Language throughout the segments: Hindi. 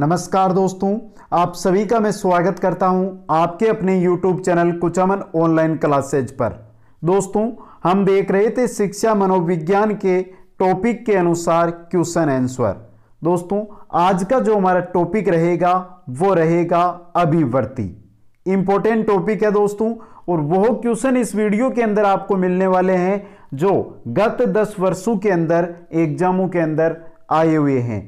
नमस्कार दोस्तों आप सभी का मैं स्वागत करता हूं आपके अपने YouTube channel Kuchaman online classes पर दोस्तों हम देख रहे थे शिक्षा मनोविज्ञान के टॉपिक के अनुसार क्वेश्चन आंसर दोस्तों आज का जो हमारा टॉपिक रहेगा वो रहेगा अभिवर्ती इंपॉर्टेंट टॉपिक है दोस्तों और वह क्वेश्चन इस वीडियो के अंदर आपको मिलने वाले हैं जो गत दस वर्षों के अंदर एग्जामों के अंदर आए हुए हैं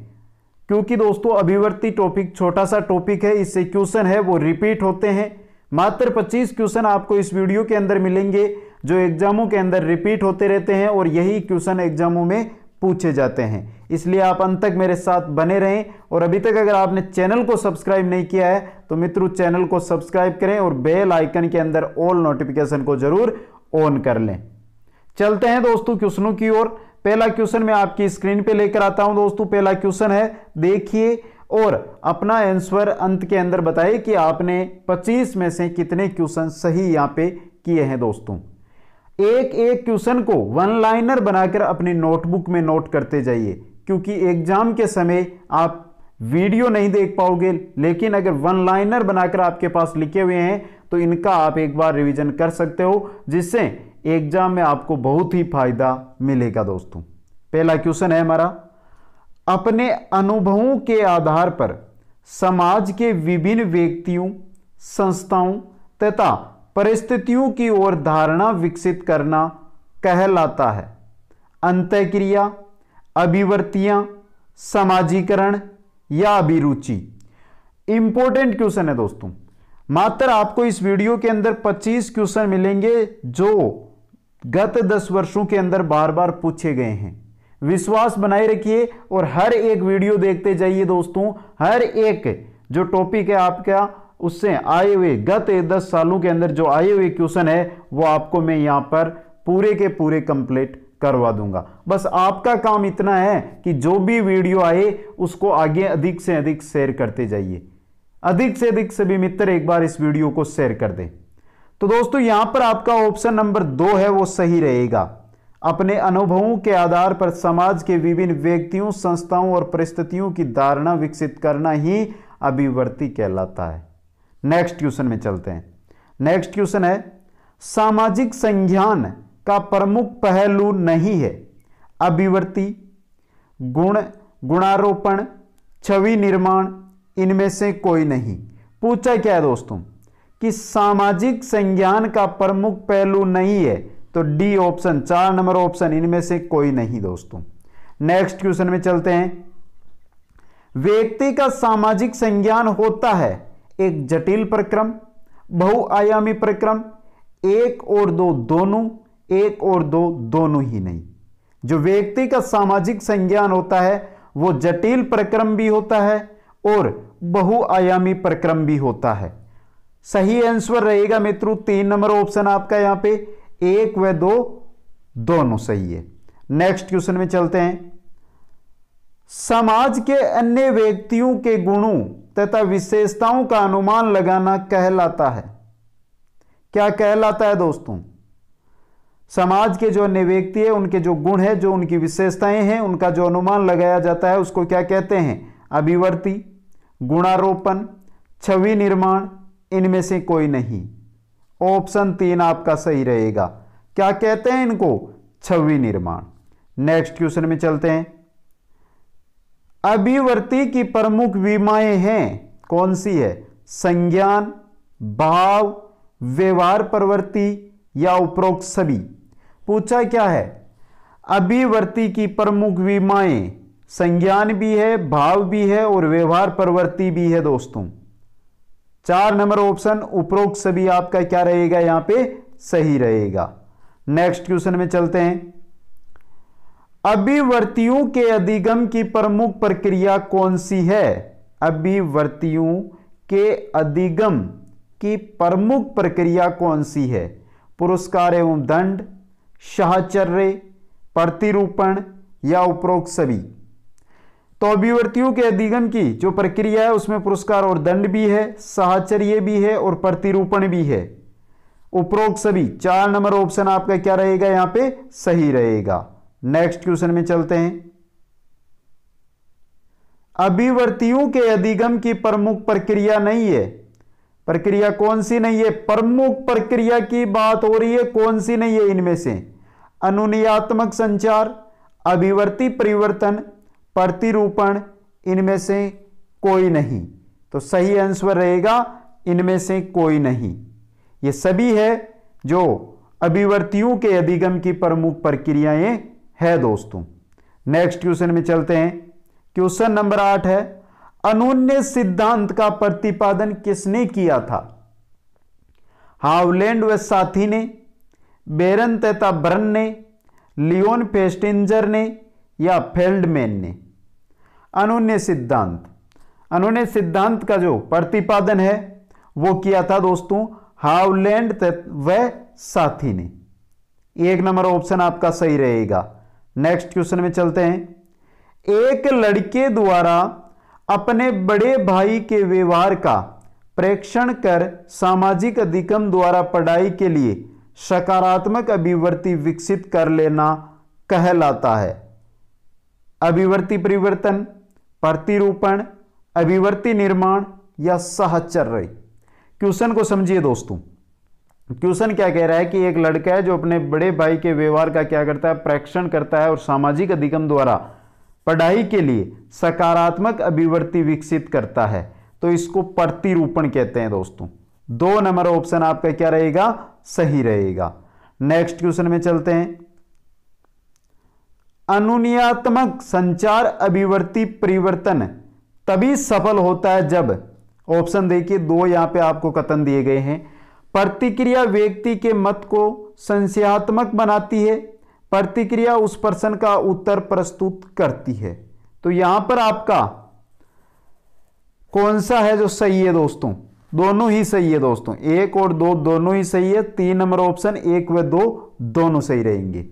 क्योंकि दोस्तों अभिवर्ती टॉपिक छोटा सा टॉपिक है इससे क्वेश्चन है वो रिपीट होते हैं मात्र 25 क्वेश्चन आपको इस वीडियो के अंदर मिलेंगे जो एग्जामों के अंदर रिपीट होते रहते हैं और यही क्वेश्चन एग्जामों में पूछे जाते हैं इसलिए आप अंत तक मेरे साथ बने रहें और अभी तक अगर आपने चैनल को सब्सक्राइब नहीं किया है तो मित्रों चैनल को सब्सक्राइब करें और बेल आइकन के अंदर ऑल नोटिफिकेशन को जरूर ऑन कर लें चलते हैं दोस्तों क्वेश्चनों की ओर पहला क्वेश्चन मैं आपकी स्क्रीन पे लेकर आता हूं दोस्तों पहला क्वेश्चन है देखिए और अपना आंसर अंत के अंदर बताइए कि आपने 25 में से कितने क्वेश्चन सही यहां पे किए हैं दोस्तों एक एक क्वेश्चन को वन लाइनर बनाकर अपने नोटबुक में नोट करते जाइए क्योंकि एग्जाम के समय आप वीडियो नहीं देख पाओगे लेकिन अगर वन लाइनर बनाकर आपके पास लिखे हुए हैं तो इनका आप एक बार रिवीजन कर सकते हो जिससे एग्जाम में आपको बहुत ही फायदा मिलेगा दोस्तों पहला क्वेश्चन है हमारा अपने अनुभवों के आधार पर समाज के विभिन्न व्यक्तियों संस्थाओं तथा परिस्थितियों की ओर धारणा विकसित करना कहलाता है अंतक्रिया अभिवर्तियां समाजीकरण या अभिरुचि इंपॉर्टेंट क्वेश्चन है दोस्तों मात्र आपको इस वीडियो के अंदर 25 क्वेश्चन मिलेंगे जो गत दस वर्षों के अंदर बार बार पूछे गए हैं विश्वास बनाए रखिए और हर एक वीडियो देखते जाइए दोस्तों हर एक जो टॉपिक है आपका उससे आए हुए गत दस सालों के अंदर जो आए हुए क्वेश्चन है वो आपको मैं यहाँ पर पूरे के पूरे कंप्लीट करवा दूंगा बस आपका काम इतना है कि जो भी वीडियो आए उसको आगे अधिक से अधिक शेयर करते जाइए अधिक से अधिक सभी मित्र एक बार इस वीडियो को शेयर कर दें तो दोस्तों यहां पर आपका ऑप्शन नंबर दो है वो सही रहेगा अपने अनुभवों के आधार पर समाज के विभिन्न व्यक्तियों संस्थाओं और परिस्थितियों की धारणा विकसित करना ही अभिवर्ती कहलाता है नेक्स्ट क्वेश्चन में चलते हैं नेक्स्ट क्वेश्चन है सामाजिक संज्ञान का प्रमुख पहलू नहीं है अभिवर्ती गुण गुणारोपण छवि निर्माण इनमें से कोई नहीं पूछा क्या है दोस्तों कि सामाजिक संज्ञान का प्रमुख पहलू नहीं है तो डी ऑप्शन चार नंबर ऑप्शन इनमें से कोई नहीं दोस्तों नेक्स्ट क्वेश्चन में चलते हैं व्यक्ति का सामाजिक संज्ञान होता है एक जटिल प्रक्रम बहुआयामी प्रक्रम एक और दो दोनों एक और दो दोनों ही नहीं जो व्यक्ति का सामाजिक संज्ञान होता है वो जटिल प्रक्रम भी होता है और बहुआयामी प्रक्रम भी होता है सही आंसर रहेगा मित्रों तीन नंबर ऑप्शन आपका यहां पे एक व दो दोनों सही है नेक्स्ट क्वेश्चन में चलते हैं समाज के अन्य व्यक्तियों के गुणों तथा विशेषताओं का अनुमान लगाना कहलाता है क्या कहलाता है दोस्तों समाज के जो अन्य व्यक्ति है उनके जो गुण है जो उनकी विशेषताएं हैं उनका जो अनुमान लगाया जाता है उसको क्या कहते हैं अभिवर्ती गुणारोपण छवि निर्माण इनमें से कोई नहीं ऑप्शन तीन आपका सही रहेगा क्या कहते हैं इनको छवि निर्माण नेक्स्ट क्वेश्चन में चलते हैं अभिवर्ती की प्रमुख विमाएं हैं कौन सी है संज्ञान भाव व्यवहार प्रवृत्ति या उपरोक्त सभी पूछा क्या है अभिवर्ती की प्रमुख विमाएं संज्ञान भी है भाव भी है और व्यवहार प्रवृत्ति भी है दोस्तों चार नंबर ऑप्शन उपरोक्त सभी आपका क्या रहेगा यहां पे सही रहेगा नेक्स्ट क्वेश्चन में चलते हैं अभिवर्तियों के अधिगम की प्रमुख प्रक्रिया कौन सी है अभिवर्तियों के अधिगम की प्रमुख प्रक्रिया कौन सी है पुरस्कार एवं दंड शाहचर्य प्रतिरूपण या उपरोक्त सभी तो अभिवर्तियों के अधिगम की जो प्रक्रिया है उसमें पुरस्कार और दंड भी है साहचर्य भी है और प्रतिरूपण भी है उपरोक्त सभी चार नंबर ऑप्शन आपका क्या रहेगा यहां पे सही रहेगा नेक्स्ट क्वेश्चन में चलते हैं अभिवर्तियों के अधिगम की प्रमुख प्रक्रिया नहीं है प्रक्रिया कौन सी नहीं है प्रमुख प्रक्रिया की बात हो रही है कौन सी नहीं है इनमें से अनुनियात्मक संचार अभिवर्ती परिवर्तन प्रतिरूपण इनमें से कोई नहीं तो सही आंसर रहेगा इनमें से कोई नहीं ये सभी है जो अभिवर्तियों के अधिगम की प्रमुख प्रक्रियाएं है दोस्तों नेक्स्ट क्वेश्चन में चलते हैं क्वेश्चन नंबर आठ है अनुन्य सिद्धांत का प्रतिपादन किसने किया था हावलैंड व साथी ने बेरन तथा ब्रन ने लियोन फेस्टिंजर ने या फेल्डमैन ने अनोन्य सिद्धांत अनोन्य सिद्धांत का जो प्रतिपादन है वो किया था दोस्तों हावलैंड व साथी ने एक नंबर ऑप्शन आपका सही रहेगा नेक्स्ट क्वेश्चन में चलते हैं एक लड़के द्वारा अपने बड़े भाई के व्यवहार का प्रेक्षण कर सामाजिक अधिकम द्वारा पढ़ाई के लिए सकारात्मक अभिवृत्ति विकसित कर लेना कहलाता है अभिवृत्ति परिवर्तन प्रतिरूपण अभिवर्ती निर्माण या रही क्वेश्चन को समझिए दोस्तों क्वेश्चन क्या कह रहा है कि एक लड़का है जो अपने बड़े भाई के व्यवहार का क्या करता है प्रेक्षण करता है और सामाजिक अधिगम द्वारा पढ़ाई के लिए सकारात्मक अभिवृत्ति विकसित करता है तो इसको प्रतिरूपण कहते हैं दोस्तों दो नंबर ऑप्शन आपका क्या रहेगा सही रहेगा नेक्स्ट क्वेश्चन में चलते हैं अनुनियात्मक संचार अभिवर्ती परिवर्तन तभी सफल होता है जब ऑप्शन देखिए दो यहां पे आपको कथन दिए गए हैं प्रतिक्रिया व्यक्ति के मत को संशयात्मक बनाती है प्रतिक्रिया उस प्रश्न का उत्तर प्रस्तुत करती है तो यहां पर आपका कौन सा है जो सही है दोस्तों दोनों ही सही है दोस्तों एक और दो दोनों ही सही है तीन नंबर ऑप्शन एक व दो दोनों सही रहेंगे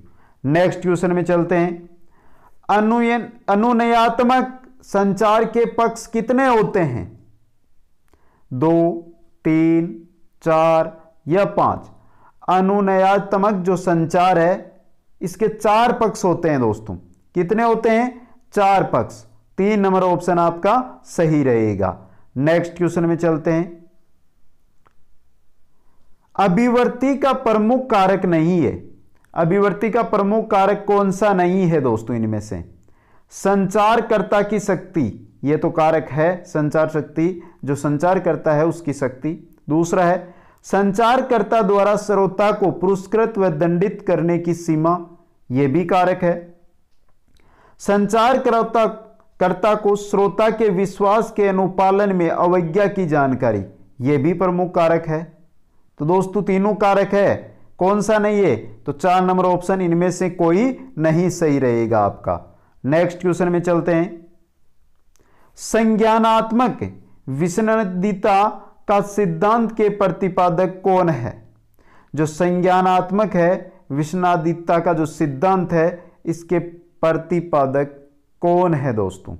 नेक्स्ट क्वेश्चन में चलते हैं अनुयन अनुनयात्मक संचार के पक्ष कितने होते हैं दो तीन चार या पांच अनुनयात्मक जो संचार है इसके चार पक्ष होते हैं दोस्तों कितने होते हैं चार पक्ष तीन नंबर ऑप्शन आपका सही रहेगा नेक्स्ट क्वेश्चन में चलते हैं अभिवर्ती का प्रमुख कारक नहीं है अभिवृत्ति का प्रमुख कारक कौन सा नहीं है दोस्तों इनमें से संचारकर्ता की शक्ति यह तो कारक है संचार शक्ति जो संचार करता है उसकी शक्ति दूसरा है संचारकर्ता द्वारा श्रोता को पुरस्कृत व दंडित करने की सीमा यह भी कारक है संचारकर्ता कर्ता को श्रोता के विश्वास के अनुपालन में अवज्ञा की जानकारी यह भी प्रमुख कारक है तो दोस्तों तीनों कारक है कौन सा नहीं है तो चार नंबर ऑप्शन इनमें से कोई नहीं सही रहेगा आपका नेक्स्ट क्वेश्चन में चलते हैं संज्ञानात्मक विसंदिता का सिद्धांत के प्रतिपादक कौन है जो संज्ञानात्मक है विष्णादिता का जो सिद्धांत है इसके प्रतिपादक कौन है दोस्तों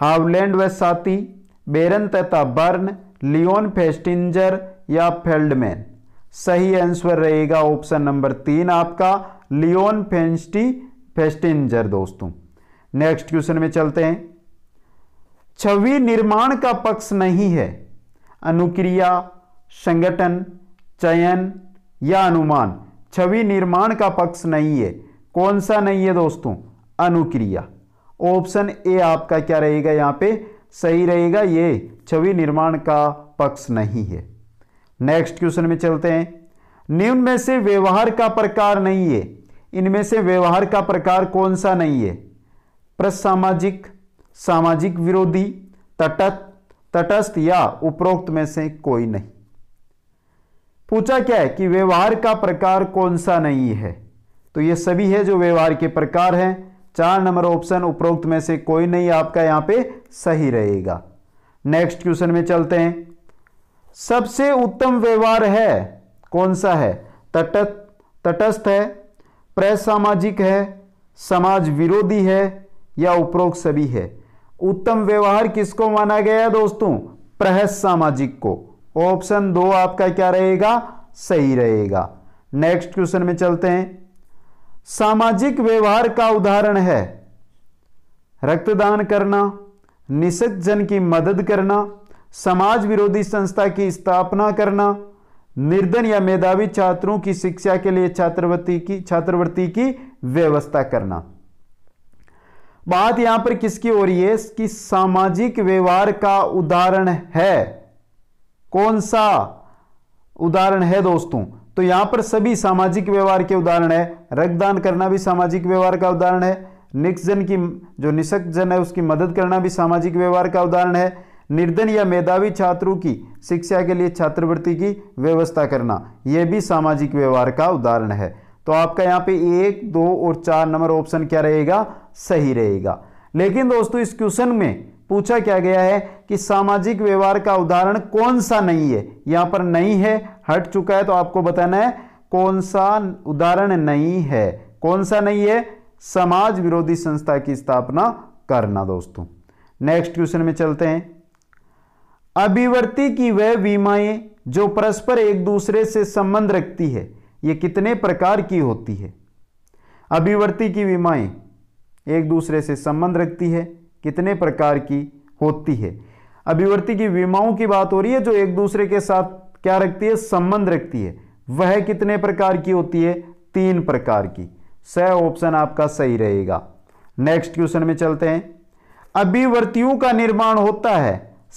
हावलैंड व साथी बेरन तथा बर्न लियोन फेस्टिंजर या फेल्डमैन सही आंसर रहेगा ऑप्शन नंबर तीन आपका लियोन फेंस्टी फेस्टिंजर दोस्तों नेक्स्ट क्वेश्चन में चलते हैं छवि निर्माण का पक्ष नहीं है अनुक्रिया संगठन चयन या अनुमान छवि निर्माण का पक्ष नहीं है कौन सा नहीं है दोस्तों अनुक्रिया ऑप्शन ए आपका क्या रहेगा यहां पे सही रहेगा ये छवि निर्माण का पक्ष नहीं है नेक्स्ट क्वेश्चन में चलते हैं निम्न में से व्यवहार का प्रकार नहीं है इनमें से व्यवहार का प्रकार कौन सा नहीं है प्रसामाजिक सामाजिक विरोधी तटस्थ तटस्थ या उपरोक्त में से कोई नहीं पूछा क्या है कि व्यवहार का प्रकार कौन सा नहीं है तो ये सभी है जो व्यवहार के प्रकार हैं चार नंबर ऑप्शन उपरोक्त में से कोई नहीं आपका यहां पे सही रहेगा नेक्स्ट क्वेश्चन में चलते हैं सबसे उत्तम व्यवहार है कौन सा है तट तटस्थ है प्रसामाजिक है समाज विरोधी है या उपरोक्त सभी है उत्तम व्यवहार किसको माना गया है दोस्तों प्रहस सामाजिक को ऑप्शन दो आपका क्या रहेगा सही रहेगा नेक्स्ट क्वेश्चन में चलते हैं सामाजिक व्यवहार का उदाहरण है रक्तदान करना निशक्त जन की मदद करना समाज विरोधी संस्था की स्थापना करना निर्धन या मेधावी छात्रों की शिक्षा के लिए छात्रवृत्ति की छात्रवृत्ति की व्यवस्था करना बात यहां पर किसकी हो रही है कि सामाजिक व्यवहार का उदाहरण है कौन सा उदाहरण है दोस्तों तो यहां पर सभी सामाजिक व्यवहार के उदाहरण है रक्तदान करना भी सामाजिक व्यवहार का उदाहरण है निक्सजन की जो निशक्तजन है उसकी मदद करना भी सामाजिक व्यवहार का उदाहरण है निर्धन या मेधावी छात्रों की शिक्षा के लिए छात्रवृत्ति की व्यवस्था करना यह भी सामाजिक व्यवहार का उदाहरण है तो आपका यहाँ पे एक दो और चार नंबर ऑप्शन क्या रहेगा सही रहेगा लेकिन दोस्तों इस क्वेश्चन में पूछा क्या गया है कि सामाजिक व्यवहार का उदाहरण कौन सा नहीं है यहाँ पर नहीं है हट चुका है तो आपको बताना है कौन सा उदाहरण नहीं है कौन सा नहीं है समाज विरोधी संस्था की स्थापना करना दोस्तों नेक्स्ट क्वेश्चन में चलते हैं अभिवर्ती की वह बीमाएं जो परस्पर एक दूसरे से संबंध रखती है ये कितने प्रकार की होती है अभिवर्ती की बीमाएं एक दूसरे से संबंध रखती है कितने प्रकार की होती है अभिवर्ती की बीमाओं की बात हो रही है जो एक दूसरे के साथ क्या रखती है संबंध रखती है वह कितने प्रकार की होती है तीन प्रकार की स ऑप्शन आपका सही रहेगा नेक्स्ट क्वेश्चन में चलते हैं अभिवर्तियों का निर्माण होता है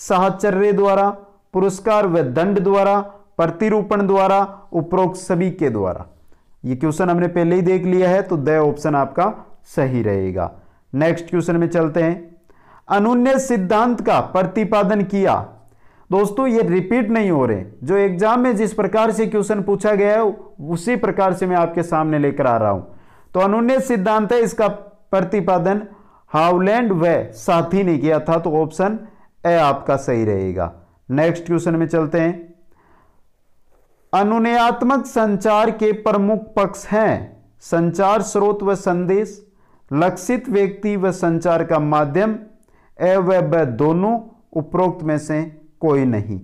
साहचर्य द्वारा पुरस्कार व दंड द्वारा प्रतिरूपण द्वारा उपरोक्त सभी के द्वारा ये क्वेश्चन हमने पहले ही देख लिया है तो द ऑप्शन आपका सही रहेगा नेक्स्ट क्वेश्चन में चलते हैं अनुन्य सिद्धांत का प्रतिपादन किया दोस्तों ये रिपीट नहीं हो रहे जो एग्जाम में जिस प्रकार से क्वेश्चन पूछा गया है उसी प्रकार से मैं आपके सामने लेकर आ रहा हूं तो अनुन्य सिद्धांत है इसका प्रतिपादन हाउलैंड व साथी ने किया था तो ऑप्शन ए आपका सही रहेगा नेक्स्ट क्वेश्चन में चलते हैं अनुनयात्मक संचार के प्रमुख पक्ष हैं संचार स्रोत व संदेश लक्षित व्यक्ति व संचार का माध्यम ए व दोनों उपरोक्त में से कोई नहीं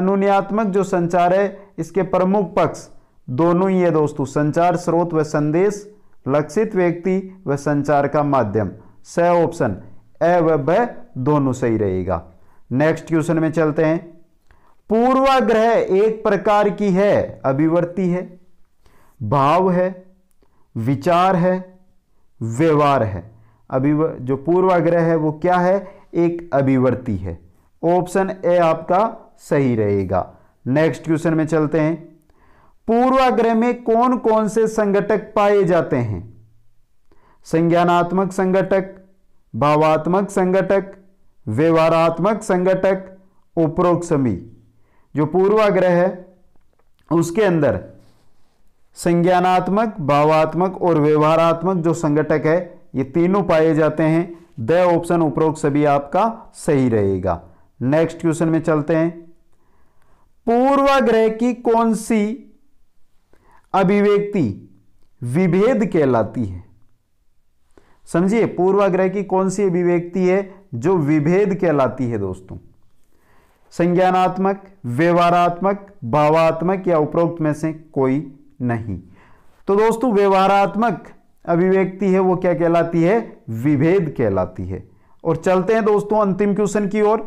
अनुनयात्मक जो संचार है इसके प्रमुख पक्ष दोनों ही है दोस्तों संचार स्रोत व संदेश लक्षित व्यक्ति व संचार का माध्यम स ऑप्शन ए व दोनों सही रहेगा नेक्स्ट क्वेश्चन में चलते हैं पूर्वाग्रह एक प्रकार की है अभिवर्ती है भाव है विचार है व्यवहार है अभी जो पूर्वाग्रह है वो क्या है एक अभिवर्ती है ऑप्शन ए आपका सही रहेगा नेक्स्ट क्वेश्चन में चलते हैं पूर्वाग्रह में कौन कौन से संगठक पाए जाते हैं संज्ञानात्मक संगठक भावात्मक संगठक व्यवहारात्मक संगठक उपरोक्त समी जो पूर्वाग्रह है उसके अंदर संज्ञानात्मक भावात्मक और व्यवहारात्मक जो संगठक है ये तीनों पाए जाते हैं द ऑप्शन उपरोक्त सभी आपका सही रहेगा नेक्स्ट क्वेश्चन में चलते हैं पूर्वाग्रह की कौन सी अभिव्यक्ति विभेद कहलाती है समझिए पूर्वाग्रह की कौन सी अभिव्यक्ति है जो विभेद कहलाती है दोस्तों संज्ञानात्मक व्यवहारात्मक भावात्मक या उपरोक्त में से कोई नहीं तो दोस्तों व्यवहारात्मक अभिव्यक्ति है वो क्या कहलाती है विभेद कहलाती है और चलते हैं दोस्तों अंतिम क्वेश्चन की ओर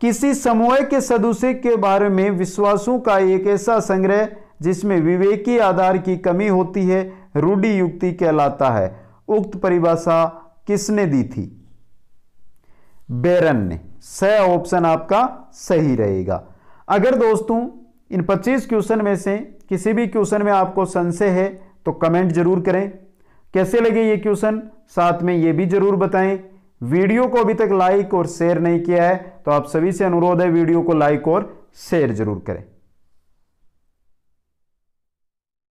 किसी समूह के सदस्य के बारे में विश्वासों का एक ऐसा संग्रह जिसमें विवेकी आधार की कमी होती है रूढ़ी युक्ति कहलाता है उक्त परिभाषा किसने दी थी बेरन ने स ऑप्शन आपका सही रहेगा अगर दोस्तों इन 25 क्वेश्चन में से किसी भी क्वेश्चन में आपको संशय है तो कमेंट जरूर करें कैसे लगे ये क्वेश्चन साथ में ये भी जरूर बताएं वीडियो को अभी तक लाइक और शेयर नहीं किया है तो आप सभी से अनुरोध है वीडियो को लाइक और शेयर जरूर करें